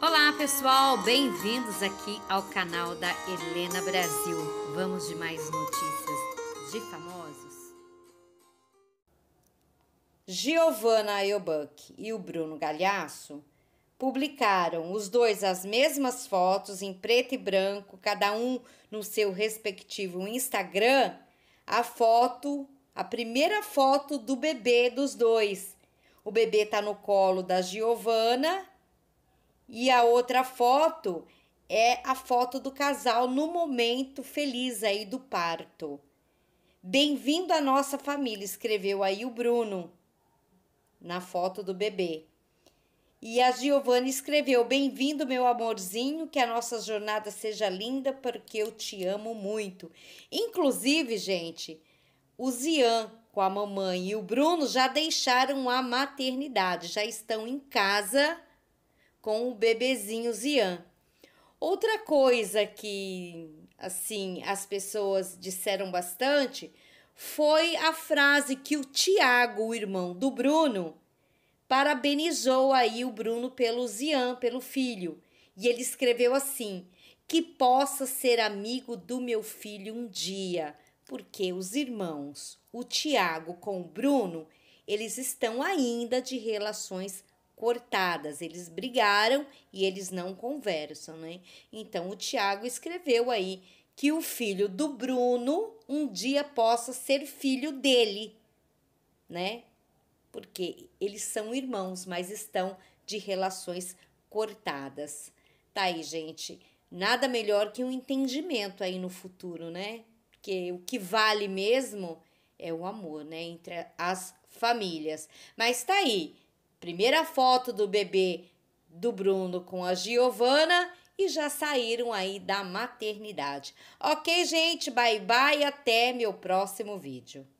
Olá pessoal, bem-vindos aqui ao canal da Helena Brasil. Vamos de mais notícias de famosos. Giovanna Eubank e o Bruno Galhaço publicaram os dois as mesmas fotos em preto e branco, cada um no seu respectivo Instagram, a foto, a primeira foto do bebê dos dois. O bebê tá no colo da Giovanna e a outra foto é a foto do casal no momento feliz aí do parto. Bem-vindo à nossa família, escreveu aí o Bruno na foto do bebê. E a Giovana escreveu: Bem-vindo, meu amorzinho, que a nossa jornada seja linda, porque eu te amo muito. Inclusive, gente, o Zian com a mamãe e o Bruno já deixaram a maternidade, já estão em casa com o bebezinho Zian. Outra coisa que, assim, as pessoas disseram bastante foi a frase que o Tiago, o irmão do Bruno, parabenizou aí o Bruno pelo Zian, pelo filho. E ele escreveu assim: que possa ser amigo do meu filho um dia, porque os irmãos, o Tiago com o Bruno, eles estão ainda de relações cortadas. Eles brigaram e eles não conversam, né? Então o Tiago escreveu aí que o filho do Bruno um dia possa ser filho dele, né? Porque eles são irmãos, mas estão de relações cortadas. Tá aí, gente. Nada melhor que um entendimento aí no futuro, né? Porque o que vale mesmo é o amor, né? Entre as famílias. Mas tá aí primeira foto do bebê do Bruno com a Giovana e já saíram aí da maternidade. Ok, gente? Bye bye, até meu próximo vídeo.